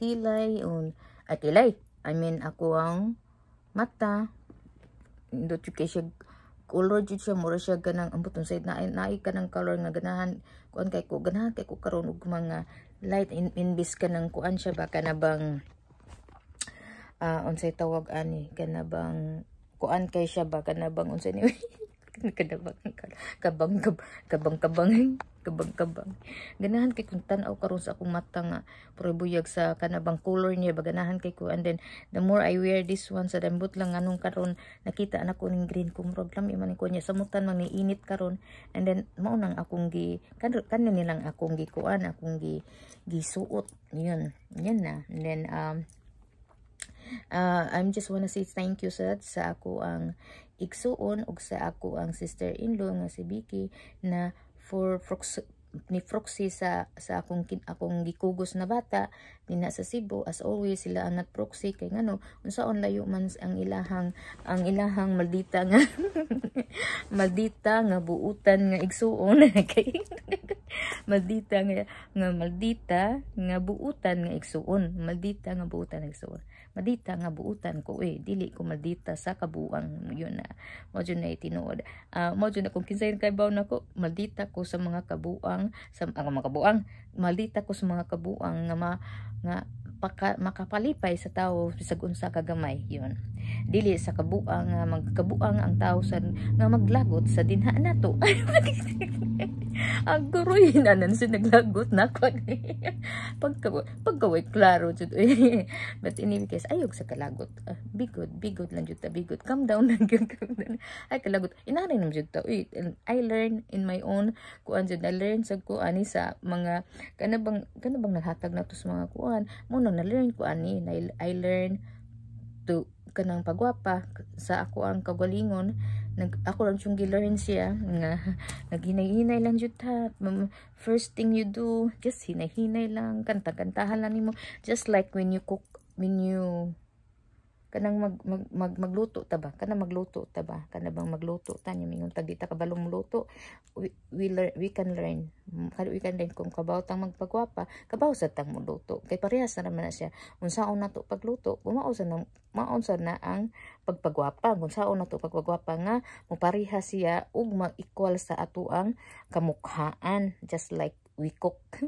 tilay on ay tilay I mean ako ang mata do kay siya color jud siya mura siya ganang ang butong side na naay ka ng color nga ganahan kuan kay ko ganahan kay ko karon og mga light in inbis ka ng kuan siya ba kana bang uh, unsay tawag ani kana bang kuan kay siya ba kana bang unsay ni bang kabang kabang kabang kabang gabang-gabang. Ganahan kay kung tanaw karon sa akong mata nga puro buyag sa kanabang color niya Baganahan kay ko and then the more I wear this one sa dambot lang anong karon nakita na ko ning green kumrog lam iman ko niya samutan man ni karon and then mao nang akong gi kan kanin nilang akong gi kuan, akong gi gisuot yun yan na and then um uh, I'm just wanna say thank you sa sa ako ang igsuon og sa ako ang sister-in-law nga si Vicky na for Frox, ni Froxy sa, sa akong, kin, akong gikugos na bata ni sa Cebu as always sila ang nagproxy kay ngano unsaon layo man ang ilahang ang ilahang maldita nga maldita nga buutan nga igsuon kay maldita nga nga maldita nga buutan nga igsuon maldita nga buutan nga igsuon madita nga buutan ko eh dili ko maldita sa kabuang yun na mo jud na itinuod uh, mo jud na kung kinsay kay baw nako maldita ko sa mga kabuang sa ang mga kabuang maldita ko sa mga kabuang nga ma, nga paka, makapalipay sa tao bisag unsa ka gamay yun dili sa kabuang nga ah, magkabuang ang tao sa nga maglagot sa dinha nato Ang guroy na nan naglagot na ko. pagkaway, pagkaway klaro jud. Eh. But anyway guys, ayog sa kalagot. Uh, bigod, bigod lang jud ta, bigod. Calm down lang gyud. Ay kalagot. Inarin nam jud ta. Uy, I learn in my own kuan jud. na learn sa ko ani sa mga kanabang kanabang naghatag na to sa mga kuan. Mo na learn ko ani. I learn to kanang pagwapa sa ako ang kagalingon nag ako lang yung gilarin siya nga naghinay-hinay lang jud ta first thing you do just hinay-hinay lang kanta-kantahan lang nimo just like when you cook when you kanang mag, mag, mag magluto ta ba kanang magluto ta ba kana bang magluto ta nya mingon tag dita kabalong luto we, we, learn, we can learn we can learn kung kabaw tang magpagwapa kabaw sa tang magluto kay parehas na naman na siya unsa na to pagluto bumao na maunsa na ang pagpagwapa unsa na to pagpagwapa nga mo parehas siya ug mag equal sa ato ang kamukhaan just like we cook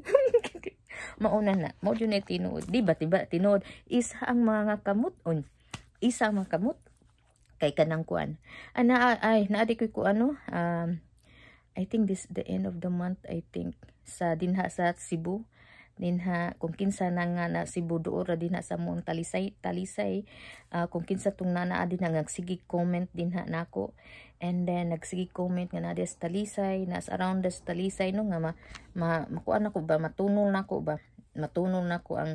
mauna na mo jud tinuod di ba tiba tinuod isa ang mga kamuton isa makamot kay kanang kuan ana ah, ay naadi ko ko ano um, I think this the end of the month I think sa dinha sa Cebu dinha kung kinsa na nga na Cebu duora dinha sa mong talisay talisay uh, kung kinsa tung naa dinha nga sige comment dinha nako and then nagsige comment nga na sa talisay nas around the talisay no nga ma, ma makuan ko ba matunol nako ba matunol nako ang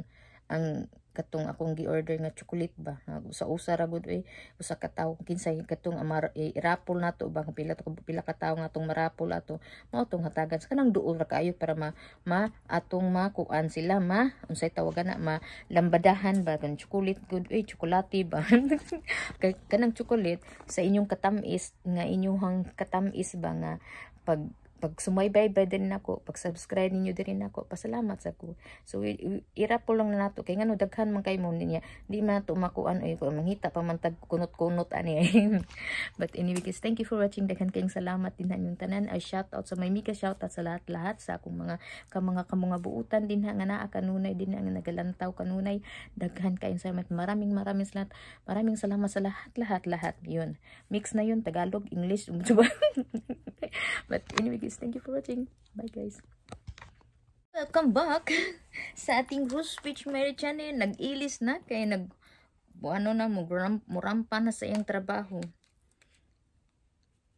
ang katong akong gi-order nga chocolate ba sa usa ra gud eh usa ka tawo kinsay katong amar irapol eh, nato ba kung pila to pila ka tawo nga tong marapol ato mao tong hatagan sa kanang duol ra kayo para ma, ma atong makuan sila ma unsay tawagan na ma lambadahan ba kan chocolate gud eh chocolate ba kay kanang chocolate sa inyong katamis nga inyong katamis ba nga pag pag sumaybay-bay din ako, pag subscribe ninyo din ako, pasalamat sa ko. So, ira po na nato. Kaya nga daghan man kayo mo niya. Di man nato makuan, o yung mangita pa man tagkunot-kunot ani. But anyway guys, thank you for watching. Daghan kayong salamat din hanyong tanan. A shout out sa may mika, shout out sa lahat-lahat sa akong mga kamanga kamunga buutan din ha, nga naa kanunay din ang nagalantaw kanunay. Daghan kayong salamat. Maraming maraming salamat. Maraming salamat sa lahat-lahat-lahat. Yun. Mix na yun, Tagalog, English, But anyway guys. Thank you for watching. Bye guys. Welcome back sa ating Rose Peach Mary Channel. Nag-ilis na kaya nag ano na muram, murampa na sa iyong trabaho.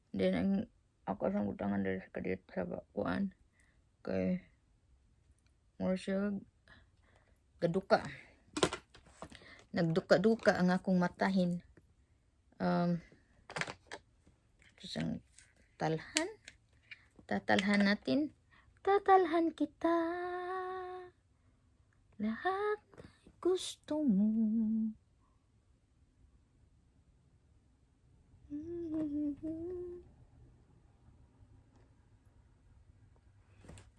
Then ang ako sa utangan dali sa kadit sa bakuan. Kay more siya gaduka. Nagduka-duka ang akong matahin. Um, sa talhan Tatalhan natin. Tatalhan kita. Lahat gusto mo.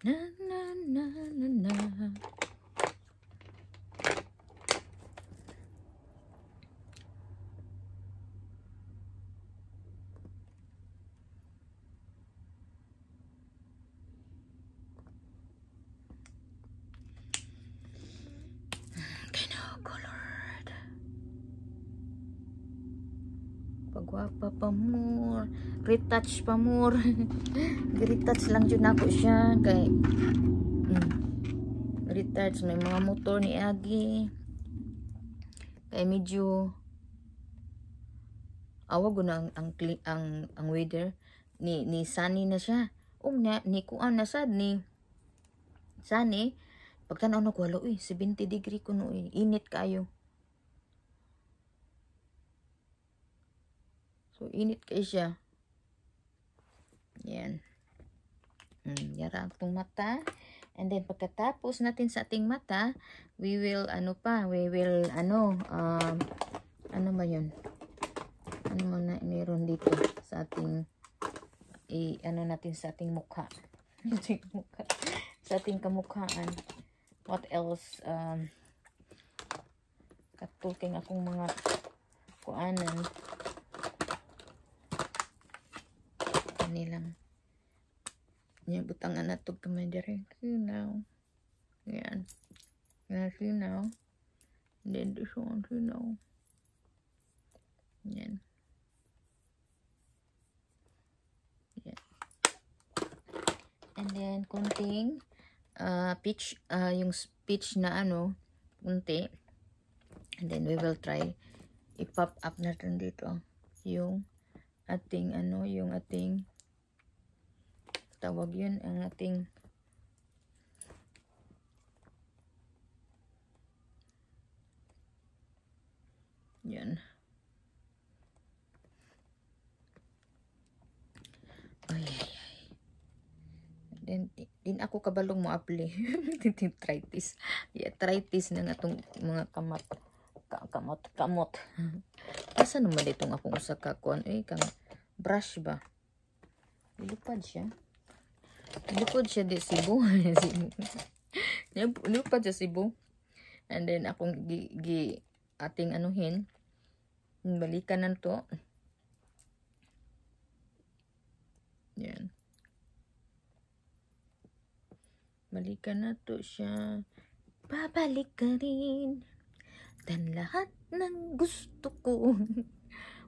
Na na na na na pa pa more. retouch pa pamur retouch lang dyan ako siya kay mm, retouch na mga motor ni Agi kay medyo awag na ang ang, ang, ang weather ni ni Sunny na siya um na ni kuan na sad ni Sunny pagtanaw na ko halo eh, 70 degree kuno eh. init kayo So, init kay siya. Yan. Mm, yara ang itong mata. And then, pagkatapos natin sa ating mata, we will, ano pa, we will, ano, um, ano ba yun? Ano mo na meron dito sa ating, i, ano natin sa ating mukha. sa ating kamukhaan. What else? Um, katuking akong mga kuanan. kanilang nibutangan na ito kamay diri now. yan yan sinaw and then this one sinaw yan yan and then kunting uh, peach uh, yung peach na ano kunti and then we will try i-pop up natin dito yung ating ano yung ating tawag yun ang ating yan ay ay ay din, din ako kabalong mo apli tritis yeah, tritis na natong mga kamat kamot kamot asa naman itong akong usakakon eh kang brush ba lupad siya Lupod siya di Cebu. Lupod siya Cebu. And then, akong gi, gi ating anuhin. Balikan na to. Yan. Balikan na to siya. Babalik ka rin. Dan lahat ng gusto ko.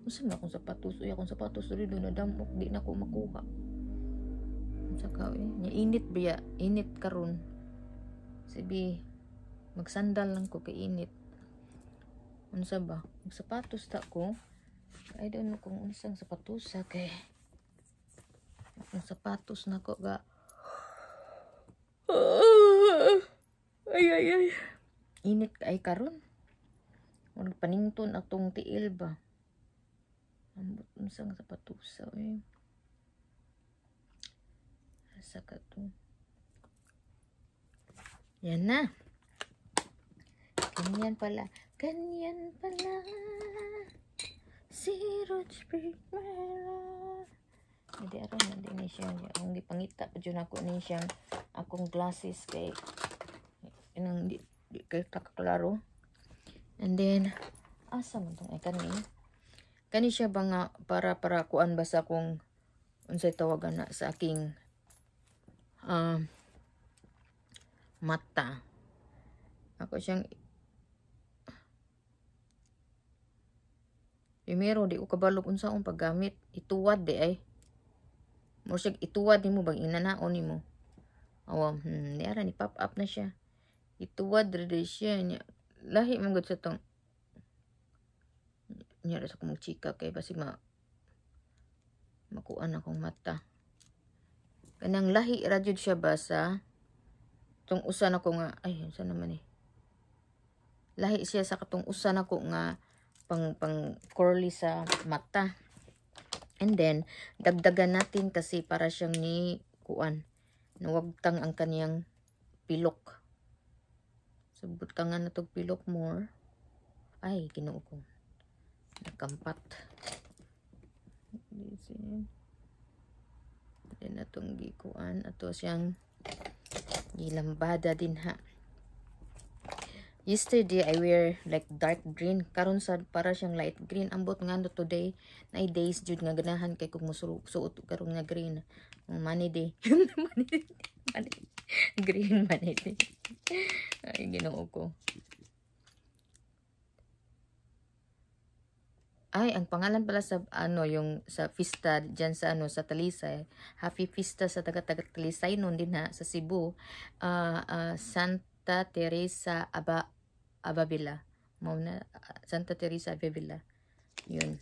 Usan na akong sapatos? Uy, akong sapatos rin. Nadamok. Di na ako makuha sa kao eh. Nya init biya, init karon. Sabi magsandal lang ko kay init. Unsa ba? Mag sapatos ta ko. I don't know kung unsang sapatos sa kay. Ang sapatos na ko ga. Ay ay ay. Init kay karon. Murag panington atong tiil ba. Ambot unsang sapatusa eh. Saka to. Yan na. Ganyan pala. Ganyan pala. Si Roach Primera. Hindi aron hindi ni siya. Ang gipangita pa dyan ako ni siya. Akong glasses kay inang di, di kay kakaklaro. And then, asa man tong ikan ni? Kani siya ba nga para para kuan basa kung unsay tawagan na sa aking uh, mata. Ako siyang Primero, di ko kabalog unsa ang paggamit. Ituwad di ay. Morsig ituwad nimo bag inanaon nimo. Awa, hmm, ni ara ni pop up na siya. Ituwad diri siya niya. Lahi man gud sa tong niya ra sa kong chika kay basig ma makuan akong mata kanang lahi ra siya ba sa tung usa nako nga ay unsa naman eh lahi siya sa katong usa nako nga pang pang curly sa mata and then dagdagan natin kasi para siyang ni kuan nawagtang ang kaniyang pilok so butangan na pilok more ay ginoo ko nakampat this is din atong gikuan ato siyang gilambada din ha yesterday I wear like dark green karon sad para siyang light green ambot nga no today na days jud nga ganahan kay kung musuot karon nga green money day money day green money day ay ginoo ko Ay, ang pangalan pala sa ano yung sa Fiesta diyan sa ano sa Talisay. Eh. Happy Fiesta sa taga-taga Talisay noon din ha sa Cebu. Uh, uh, Santa Teresa Aba Ababila. Mom na Santa Teresa Ababila. Yun.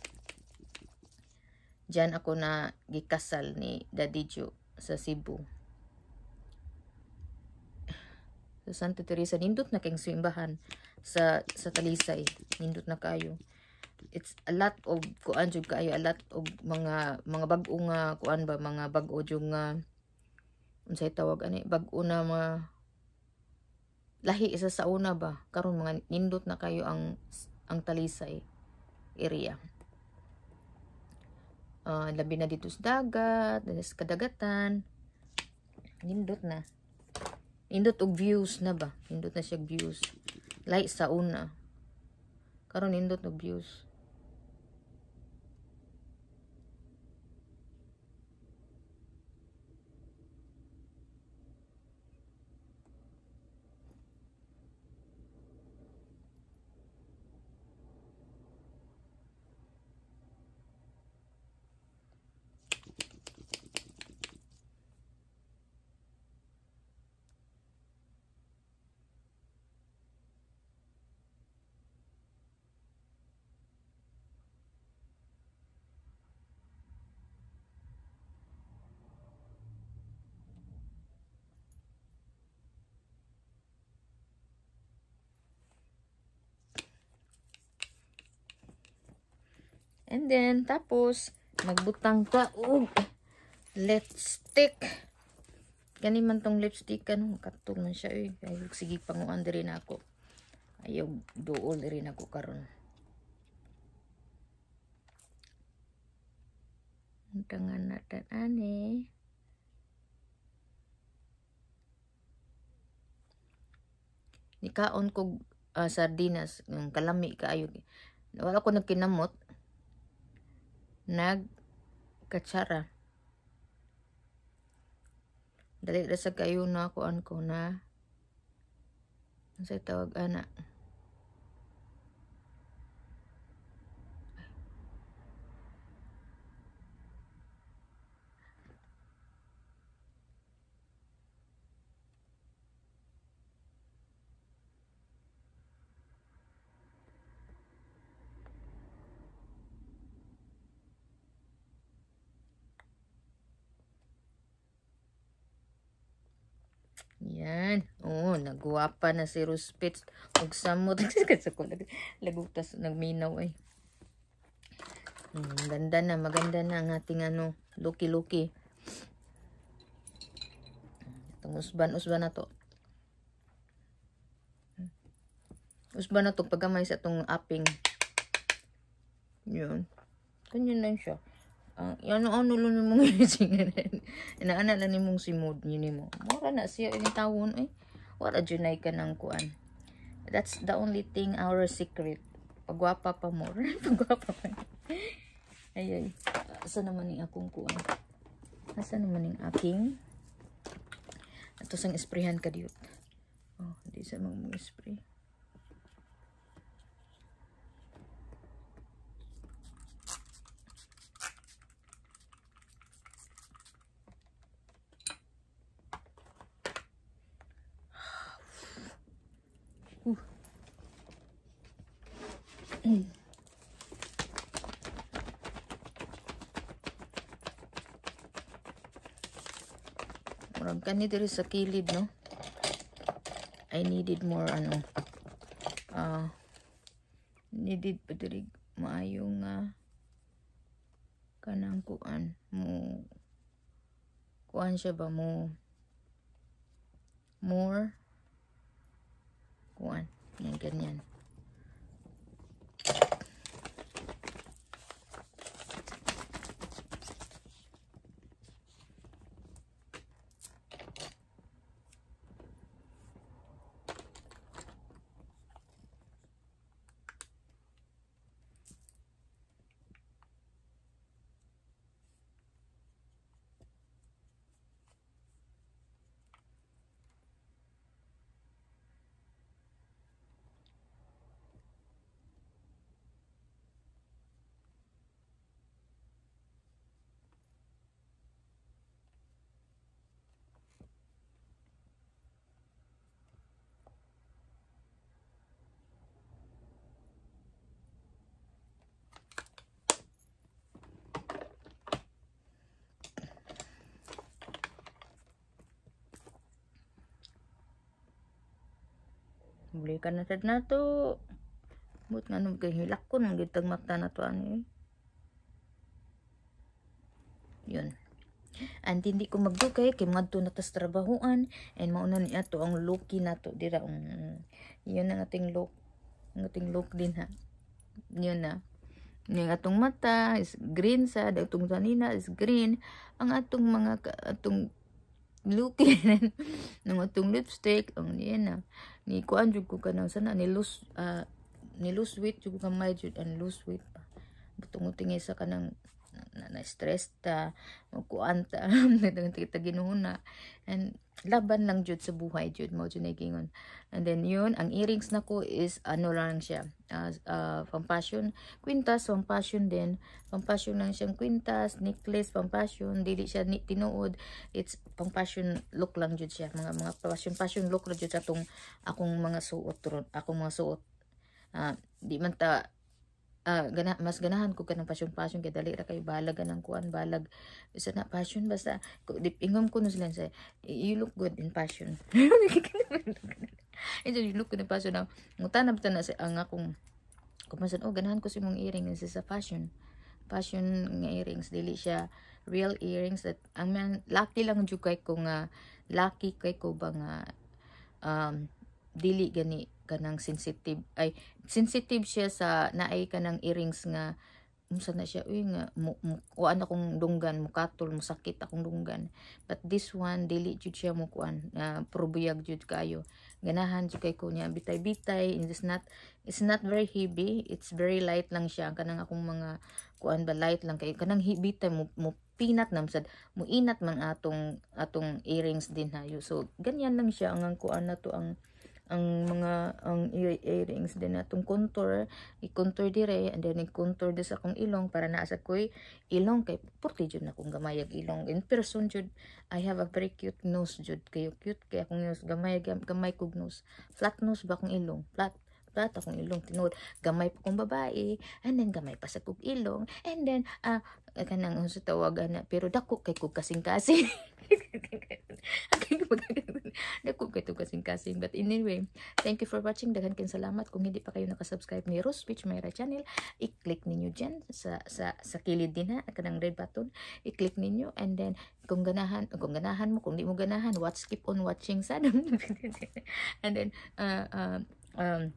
Diyan ako na gikasal ni Daddy Joe sa Cebu. Sa Santa Teresa nindot na king simbahan sa sa Talisay. Eh. Nindot na kayo it's a lot of kuan jud kaayo a lot of mga mga bag-o nga kuan ba mga bag-o jud unsay tawag ani bag-o na mga lahi isa sa una ba karon mga nindot na kayo ang ang talisay area uh, labi na dito sa dagat sa kadagatan nindot na nindot og views na ba nindot na siya views lahi sa una karon nindot og views And then, tapos, magbutang ka og lipstick. Ganin man tong lipstick ano, katong man siya eh. Ayog sige panguan diri na ako. Ayog duol diri na ako karon. Tangan natin ani. Nikaon kog uh, sardinas ng kalami kaayog. Wala ko nagkinamot nagkatsara. Dali ra sa kayo na kuan ko na sa tawag anak. Yan. Oo, oh, nagwapa na si Ruspitz. Huwag samot. Lagugtas, nagminaw ay. Eh. Hmm, ganda na, maganda na ang ating ano, luki-luki. Itong usban-usban na to. Usban na to, pagkamay sa itong apping. Yun. Ganyan lang siya. Ah, ang ano ano lo ni mong singaran. Inaana na nimong si mood ni nimo. Mura na siya ini tawon eh. Wala jud nay kanang kuan. That's the only thing our secret. Pagwapa pa mo. Pagwapa pa. ay ay. Asa naman ni akong kuan? Asa naman ning aking ato sang isprehan ka diot. Oh, di sa mong spray. Murag kani diri sa kilid no. I needed more ano uh, needed pa diri maayong uh, kanang kuan mo kuan siya ba mo more kuan yan ganyan Muli ka na sad na to. But nga nung kay hilak ko, nang gitag mata na to ano eh. Yun. And hindi ko magdugay kay mga na tas trabahuan. and mauna ni ato ang loki na to dira ang um, yun ang ating look ang ating look din ha yun na yung atong mata is green sa atong tanina is green ang atong mga atong looking ng atong lipstick ang yun na ni kuan jud ko kanang sana ni loose uh, ah, ni loose weight jud kamay jud and loose weight pa butungo tingay sa kanang na-stress ta, magkuan ta, kita ginuhuna. And laban lang jud sa buhay jud mo jud nagingon. And then yun, ang earrings nako is ano lang siya, uh, uh, quintas, kwintas, passion din, pampasyon lang siyang quintas, necklace, pampasyon, dili siya ni tinuod, it's pampasyon look lang jud siya, mga mga passion passion look lang jud sa atong akong mga suot ron, akong mga suot. Uh, di man ta uh, gana, mas ganahan ko kanang pasyon-pasyon kay dali ra kay balag ganang kuan balag isa na passion basta dip, ingom ko no sila say you look good in passion and you look good in passion now mutanab ta na sa ang akong kumasan oh ganahan ko si mong earrings sa passion passion nga earrings dili siya real earrings that ang man lucky lang jukay ko nga lucky kay ko ba nga um dili gani kanang sensitive ay sensitive siya sa naay ka kanang earrings nga unsa na siya uy nga mo, mo kuan dunggan mo katol mo sakit akong dunggan but this one dili jud siya mo kuan uh, probuyag jud kayo ganahan jud kay kunya bitay-bitay it's not it's not very heavy it's very light lang siya kanang akong mga kuan ba light lang kay kanang bitay mo, mo pinat nam sad muinat man atong atong earrings din hayo so ganyan lang siya ang kuan na to ang ang mga ang earrings din natong contour i-contour dire and then i-contour din sa akong ilong para naa sa koy ilong kay porti jud na kong gamayag ilong in person jud I have a very cute nose jud kayo cute kay akong nose gamay gamay kog nose flat nose ba akong ilong flat flat akong ilong tinuod gamay pa kong babae and then gamay pa sa kog ilong and then ah uh, kanang sa tawagan na pero dako kay kog kasing-kasing Nakup kayo kasing-kasing. But anyway, thank you for watching. Daghan kayong salamat. Kung hindi pa kayo nakasubscribe ni Rose Peach Mayra channel, i-click ninyo dyan sa, sa, sa kilid din ha, kanang red button. I-click ninyo and then kung ganahan, kung ganahan mo, kung hindi mo ganahan, watch, keep on watching sa And then, uh, uh, um,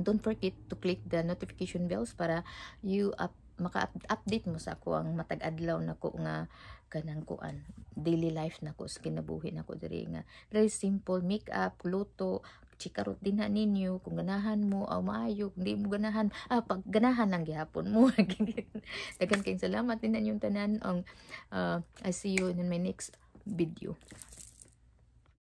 don't forget to click the notification bells para you up maka-update mo sa ako ang matag adlaw nako nga kanang kuan daily life nako sa kinabuhi nako diri nga very simple makeup luto chikarot din na ninyo kung ganahan mo aw maayo kung di mo ganahan ah pag ganahan lang gihapon mo dagan kayong salamat din na yung tanan ang uh, ah, I see you in my next video